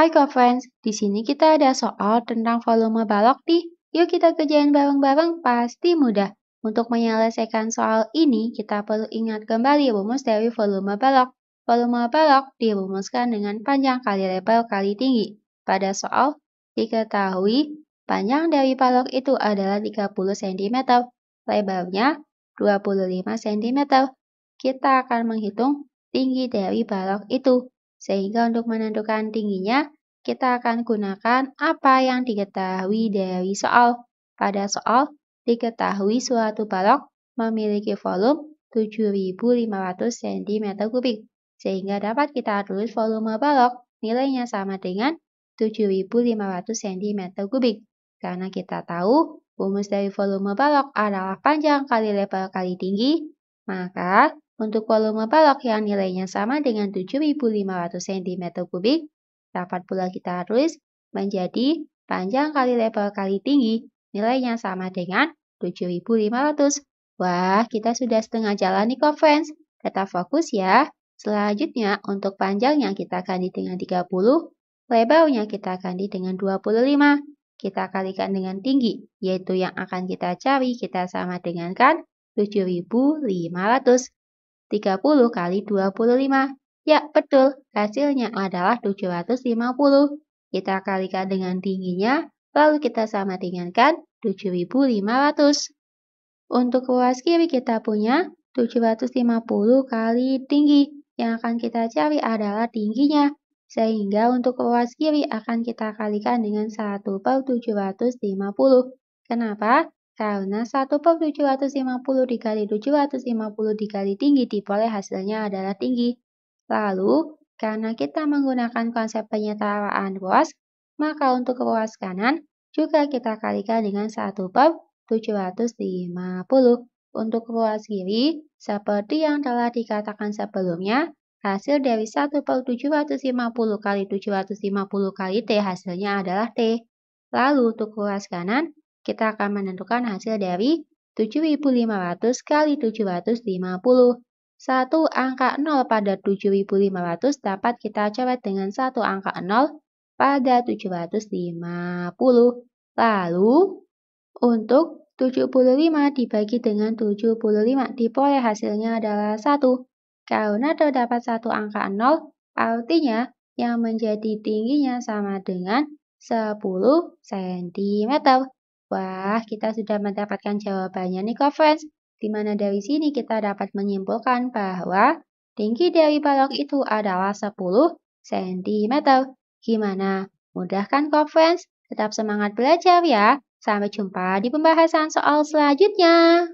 Hai co-friends, di sini kita ada soal tentang volume balok nih. Yuk kita kerjain bareng-bareng, pasti mudah. Untuk menyelesaikan soal ini, kita perlu ingat kembali rumus dari volume balok. Volume balok dirumuskan dengan panjang kali lebar kali tinggi. Pada soal, diketahui panjang dari balok itu adalah 30 cm, lebarnya 25 cm. Kita akan menghitung tinggi dari balok itu. Sehingga untuk menentukan tingginya, kita akan gunakan apa yang diketahui dari soal. Pada soal, diketahui suatu balok memiliki volume 7.500 cm3, sehingga dapat kita tulis volume balok nilainya sama dengan 7.500 cm3. Karena kita tahu rumus dari volume balok adalah panjang kali lebar kali tinggi, maka untuk volume balok yang nilainya sama dengan 7.500 cm3, dapat pula kita tulis menjadi panjang kali lebar kali tinggi, nilainya sama dengan 7.500. Wah, kita sudah setengah jalan nih kok friends. Tetap fokus ya. Selanjutnya, untuk panjangnya kita ganti dengan 30, lebarnya kita ganti dengan 25. Kita kalikan dengan tinggi, yaitu yang akan kita cari kita sama dengan kan 7.500. 30 kali 25. Ya, betul. Hasilnya adalah 750. Kita kalikan dengan tingginya, lalu kita sama tinggalkan 7500. Untuk luas kiri kita punya 750 kali tinggi. Yang akan kita cari adalah tingginya. Sehingga untuk luas kiri akan kita kalikan dengan 1 per 750. Kenapa? Karena 1/750 dikali 750 dikali tinggi diperoleh hasilnya adalah tinggi. Lalu, karena kita menggunakan konsep penyetaraan ruas, maka untuk ruas kanan juga kita kalikan dengan 1 per 750. Untuk ruas kiri, seperti yang telah dikatakan sebelumnya, hasil dari 1 per 750 kali 750 kali T hasilnya adalah T. Lalu untuk ruas kanan, kita akan menentukan hasil dari 7500 kali 750. Satu angka 0 pada 7500 dapat kita coret dengan satu angka 0 pada 750. Lalu, untuk 75 dibagi dengan 75 diperoleh hasilnya adalah 1. Karena terdapat satu angka 0, artinya yang menjadi tingginya sama dengan 10 cm. Wah, kita sudah mendapatkan jawabannya nih Kofens. di mana dari sini kita dapat menyimpulkan bahwa tinggi dari balok itu adalah 10 cm. Gimana? Mudah kan Kofens? Tetap semangat belajar ya. Sampai jumpa di pembahasan soal selanjutnya.